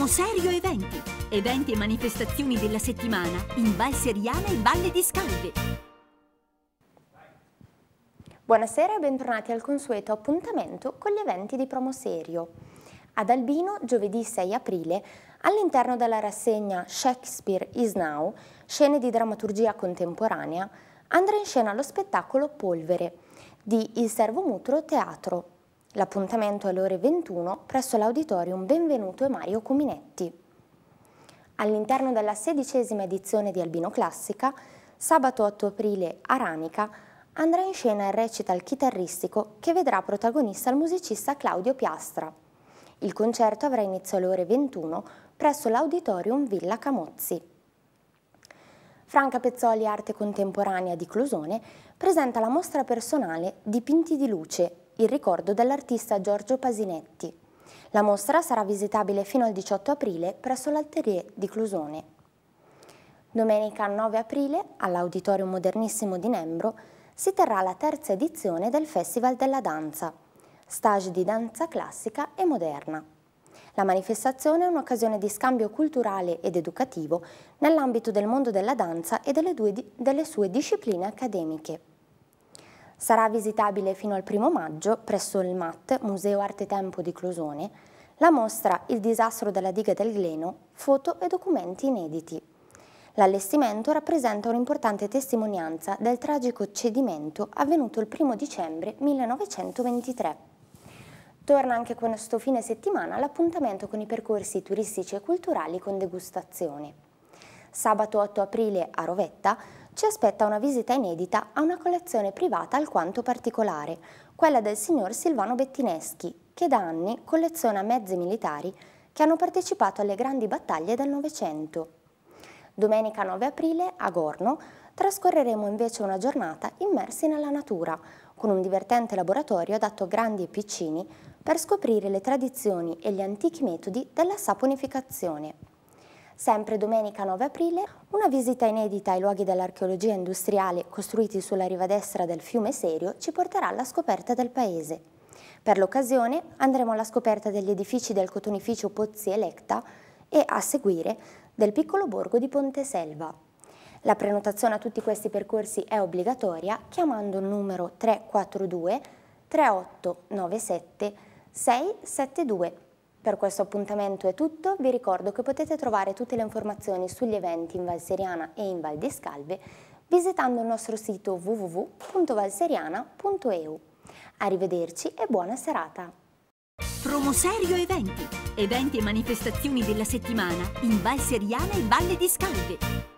Promuoviamo Serio Eventi, eventi e manifestazioni della settimana in Val Seriana e Valle di Scalve. Buonasera e bentornati al consueto appuntamento con gli eventi di promo serio. Ad Albino, giovedì 6 aprile, all'interno della rassegna Shakespeare is Now, scene di drammaturgia contemporanea, andrà in scena lo spettacolo Polvere di Il Servo Mutro Teatro L'appuntamento è alle ore 21 presso l'Auditorium Benvenuto e Mario Cuminetti. All'interno della sedicesima edizione di Albino Classica, sabato 8 aprile a Ranica, andrà in scena il recital chitarristico che vedrà protagonista il musicista Claudio Piastra. Il concerto avrà inizio alle ore 21 presso l'Auditorium Villa Camozzi. Franca Pezzoli Arte Contemporanea di Clusone presenta la mostra personale Dipinti di luce il ricordo dell'artista Giorgio Pasinetti. La mostra sarà visitabile fino al 18 aprile presso l'Alterie di Clusone. Domenica 9 aprile, all'Auditorio Modernissimo di Nembro, si terrà la terza edizione del Festival della Danza, stage di danza classica e moderna. La manifestazione è un'occasione di scambio culturale ed educativo nell'ambito del mondo della danza e delle, due, delle sue discipline accademiche. Sarà visitabile fino al primo maggio presso il MAT, Museo Arte Tempo di Closone, la mostra Il disastro della diga del Gleno, foto e documenti inediti. L'allestimento rappresenta un'importante testimonianza del tragico cedimento avvenuto il 1 dicembre 1923. Torna anche questo fine settimana l'appuntamento con i percorsi turistici e culturali con degustazione. Sabato 8 aprile a Rovetta ci aspetta una visita inedita a una collezione privata alquanto particolare, quella del signor Silvano Bettineschi, che da anni colleziona mezzi militari che hanno partecipato alle grandi battaglie del Novecento. Domenica 9 aprile, a Gorno, trascorreremo invece una giornata immersi nella natura, con un divertente laboratorio adatto a grandi e piccini per scoprire le tradizioni e gli antichi metodi della saponificazione. Sempre domenica 9 aprile, una visita inedita ai luoghi dell'archeologia industriale costruiti sulla riva destra del fiume Serio ci porterà alla scoperta del paese. Per l'occasione andremo alla scoperta degli edifici del cotonificio Pozzi Electa e, a seguire, del piccolo borgo di Ponte Selva. La prenotazione a tutti questi percorsi è obbligatoria chiamando il numero 342 3897 672 per questo appuntamento è tutto, vi ricordo che potete trovare tutte le informazioni sugli eventi in Val Seriana e in Val di Scalve visitando il nostro sito www.valseriana.eu. Arrivederci e buona serata! Promoserio Eventi, eventi e manifestazioni della settimana in Valseriana e Valle di Scalvi.